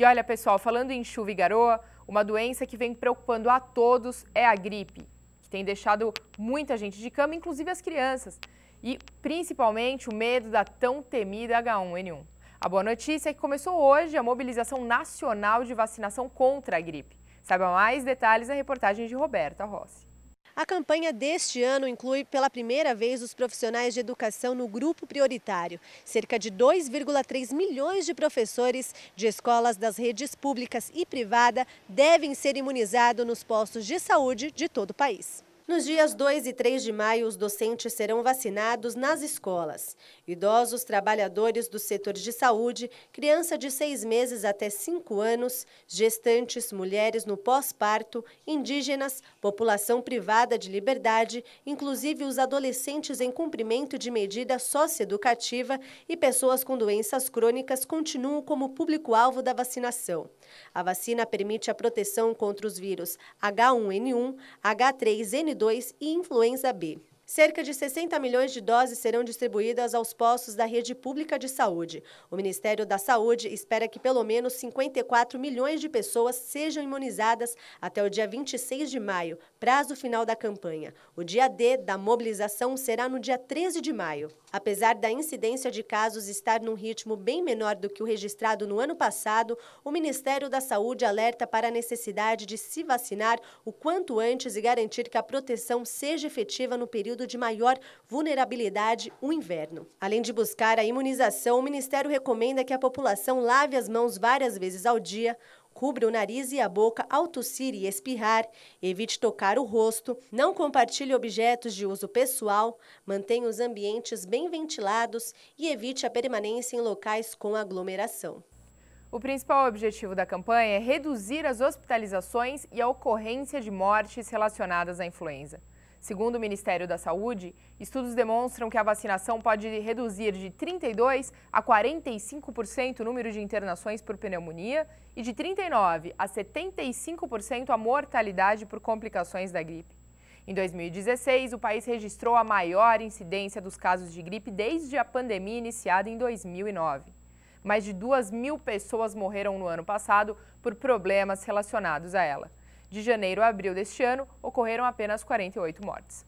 E olha, pessoal, falando em chuva e garoa, uma doença que vem preocupando a todos é a gripe, que tem deixado muita gente de cama, inclusive as crianças, e principalmente o medo da tão temida H1N1. A boa notícia é que começou hoje a mobilização nacional de vacinação contra a gripe. Saiba mais detalhes na reportagem de Roberta Rossi. A campanha deste ano inclui pela primeira vez os profissionais de educação no grupo prioritário. Cerca de 2,3 milhões de professores de escolas das redes públicas e privada devem ser imunizados nos postos de saúde de todo o país. Nos dias 2 e 3 de maio, os docentes serão vacinados nas escolas. Idosos, trabalhadores dos setores de saúde, criança de seis meses até cinco anos, gestantes, mulheres no pós-parto, indígenas, população privada de liberdade, inclusive os adolescentes em cumprimento de medida socioeducativa e pessoas com doenças crônicas continuam como público-alvo da vacinação. A vacina permite a proteção contra os vírus H1N1, H3N2, 2 e influenza B. Cerca de 60 milhões de doses serão distribuídas aos postos da rede pública de saúde. O Ministério da Saúde espera que pelo menos 54 milhões de pessoas sejam imunizadas até o dia 26 de maio, prazo final da campanha. O dia D da mobilização será no dia 13 de maio. Apesar da incidência de casos estar num ritmo bem menor do que o registrado no ano passado, o Ministério da Saúde alerta para a necessidade de se vacinar o quanto antes e garantir que a proteção seja efetiva no período período de maior vulnerabilidade, o inverno. Além de buscar a imunização, o Ministério recomenda que a população lave as mãos várias vezes ao dia, cubra o nariz e a boca ao tossir e espirrar, evite tocar o rosto, não compartilhe objetos de uso pessoal, mantenha os ambientes bem ventilados e evite a permanência em locais com aglomeração. O principal objetivo da campanha é reduzir as hospitalizações e a ocorrência de mortes relacionadas à influenza. Segundo o Ministério da Saúde, estudos demonstram que a vacinação pode reduzir de 32 a 45% o número de internações por pneumonia e de 39 a 75% a mortalidade por complicações da gripe. Em 2016, o país registrou a maior incidência dos casos de gripe desde a pandemia iniciada em 2009. Mais de 2 mil pessoas morreram no ano passado por problemas relacionados a ela. De janeiro a abril deste ano, ocorreram apenas 48 mortes.